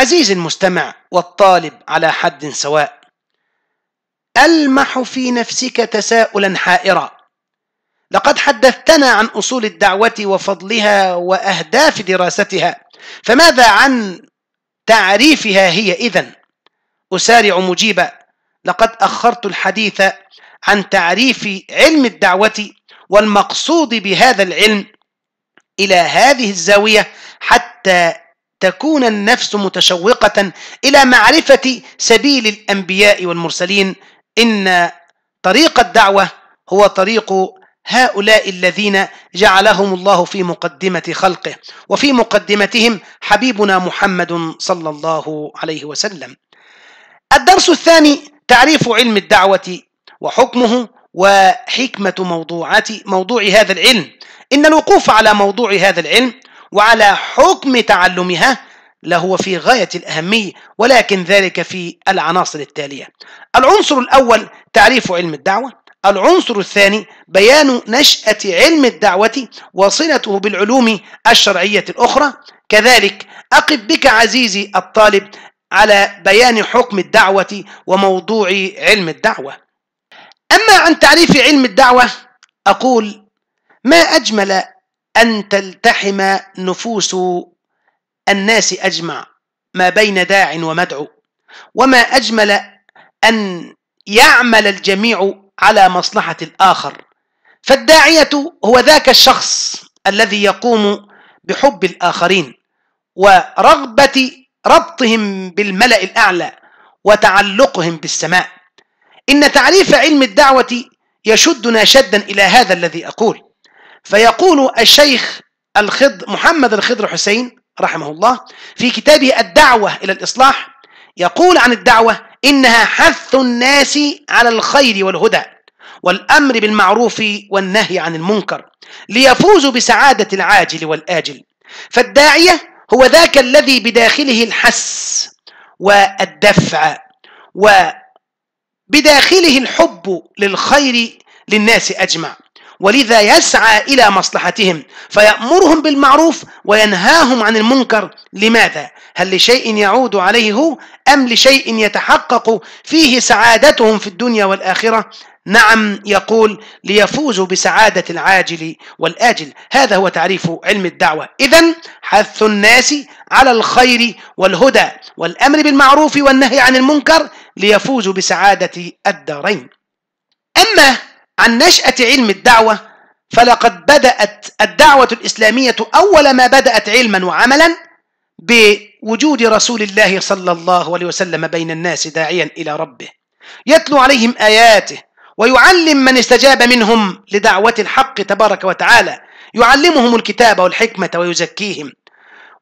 عزيزي المستمع والطالب على حد سواء ألمح في نفسك تساؤلا حائرا لقد حدثتنا عن أصول الدعوة وفضلها وأهداف دراستها فماذا عن تعريفها هي إذن أسارع مجيبا لقد أخرت الحديث عن تعريف علم الدعوة والمقصود بهذا العلم إلى هذه الزاوية حتى تكون النفس متشوقة إلى معرفة سبيل الأنبياء والمرسلين إن طريق الدعوة هو طريق هؤلاء الذين جعلهم الله في مقدمة خلقه وفي مقدمتهم حبيبنا محمد صلى الله عليه وسلم. الدرس الثاني تعريف علم الدعوة وحكمه وحكمة موضوعات موضوع هذا العلم. إن الوقوف على موضوع هذا العلم وعلى حكم تعلمها لهو في غاية الأهمية ولكن ذلك في العناصر التالية العنصر الأول تعريف علم الدعوة العنصر الثاني بيان نشأة علم الدعوة وصلته بالعلوم الشرعية الأخرى كذلك أقف بك عزيزي الطالب على بيان حكم الدعوة وموضوع علم الدعوة أما عن تعريف علم الدعوة أقول ما أجمل أن تلتحم نفوس الناس أجمع ما بين داع ومدعو وما أجمل أن يعمل الجميع على مصلحة الآخر فالداعية هو ذاك الشخص الذي يقوم بحب الآخرين ورغبة ربطهم بالملأ الأعلى وتعلقهم بالسماء إن تعريف علم الدعوة يشدنا شدا إلى هذا الذي أقول فيقول الشيخ الخض محمد الخضر حسين رحمه الله في كتابه الدعوة إلى الإصلاح يقول عن الدعوة إنها حث الناس على الخير والهدى والأمر بالمعروف والنهي عن المنكر ليفوزوا بسعادة العاجل والآجل فالداعية هو ذاك الذي بداخله الحس والدفع وبداخله الحب للخير للناس أجمع ولذا يسعى إلى مصلحتهم فيأمرهم بالمعروف وينهاهم عن المنكر لماذا؟ هل لشيء يعود عليه هو أم لشيء يتحقق فيه سعادتهم في الدنيا والآخرة؟ نعم يقول ليفوزوا بسعادة العاجل والآجل هذا هو تعريف علم الدعوة إذا حث الناس على الخير والهدى والأمر بالمعروف والنهي عن المنكر ليفوزوا بسعادة الدارين أما عن نشأة علم الدعوة فلقد بدأت الدعوة الإسلامية أول ما بدأت علما وعملا بوجود رسول الله صلى الله عليه وسلم بين الناس داعيا إلى ربه يتلو عليهم آياته ويعلم من استجاب منهم لدعوة الحق تبارك وتعالى يعلمهم الكتاب والحكمة ويزكيهم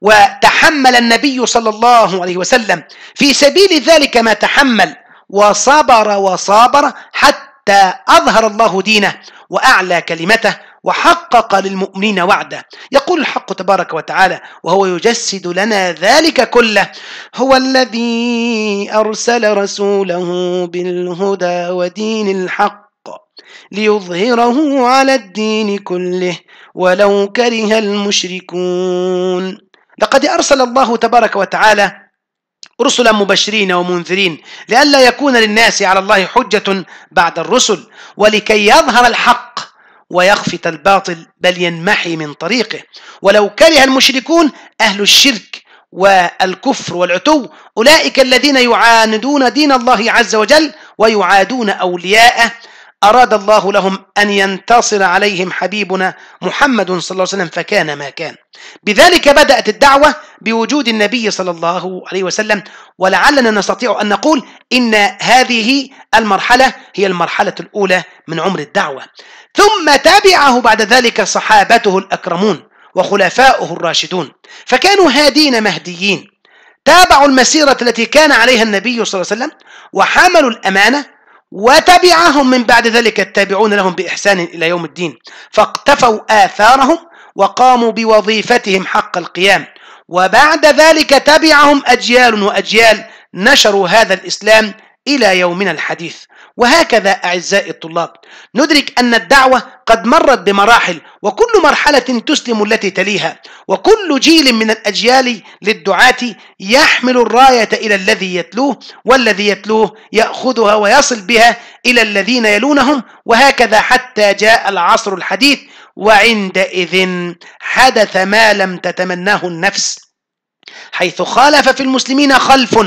وتحمل النبي صلى الله عليه وسلم في سبيل ذلك ما تحمل وصبر وصابر حتى حتى أظهر الله دينه وأعلى كلمته وحقق للمؤمنين وعده يقول الحق تبارك وتعالى وهو يجسد لنا ذلك كله هو الذي أرسل رسوله بالهدى ودين الحق ليظهره على الدين كله ولو كره المشركون لقد أرسل الله تبارك وتعالى رسلا مبشرين ومنذرين لئلا يكون للناس على الله حجة بعد الرسل ولكي يظهر الحق ويخفت الباطل بل ينمحي من طريقه ولو كره المشركون أهل الشرك والكفر والعتو أولئك الذين يعاندون دين الله عز وجل ويعادون أولياءه أراد الله لهم أن ينتصر عليهم حبيبنا محمد صلى الله عليه وسلم فكان ما كان بذلك بدأت الدعوة بوجود النبي صلى الله عليه وسلم ولعلنا نستطيع أن نقول إن هذه المرحلة هي المرحلة الأولى من عمر الدعوة ثم تبعه بعد ذلك صحابته الأكرمون وخلفاؤه الراشدون فكانوا هادين مهديين تابعوا المسيرة التي كان عليها النبي صلى الله عليه وسلم وحملوا الأمانة وتبعهم من بعد ذلك التابعون لهم بإحسان إلى يوم الدين فاقتفوا آثارهم وقاموا بوظيفتهم حق القيام وبعد ذلك تبعهم أجيال وأجيال نشروا هذا الإسلام إلى يومنا الحديث وهكذا أعزائي الطلاب ندرك أن الدعوة قد مرت بمراحل وكل مرحلة تسلم التي تليها وكل جيل من الأجيال للدعاة يحمل الراية إلى الذي يتلوه والذي يتلوه يأخذها ويصل بها إلى الذين يلونهم وهكذا حتى جاء العصر الحديث وعندئذ حدث ما لم تتمناه النفس حيث خالف في المسلمين خلف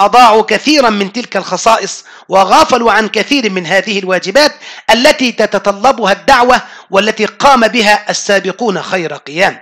أضاعوا كثيرا من تلك الخصائص وغافلوا عن كثير من هذه الواجبات التي تتطلبها الدعوة والتي قام بها السابقون خير قيام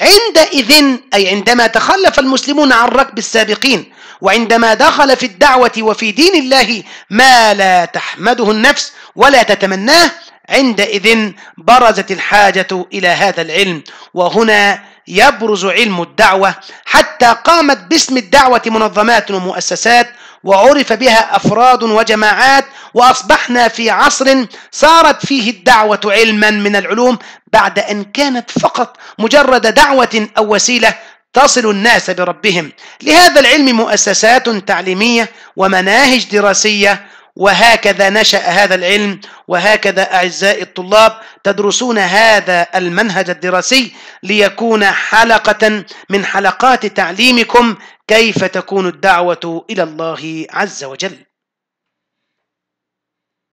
عندئذ أي عندما تخلف المسلمون عن ركب السابقين وعندما دخل في الدعوة وفي دين الله ما لا تحمده النفس ولا تتمناه عندئذ برزت الحاجة إلى هذا العلم وهنا يبرز علم الدعوة حتى قامت باسم الدعوة منظمات ومؤسسات وعرف بها أفراد وجماعات وأصبحنا في عصر صارت فيه الدعوة علما من العلوم بعد أن كانت فقط مجرد دعوة أو وسيلة تصل الناس بربهم لهذا العلم مؤسسات تعليمية ومناهج دراسية وهكذا نشأ هذا العلم وهكذا أعزائي الطلاب تدرسون هذا المنهج الدراسي ليكون حلقة من حلقات تعليمكم كيف تكون الدعوة إلى الله عز وجل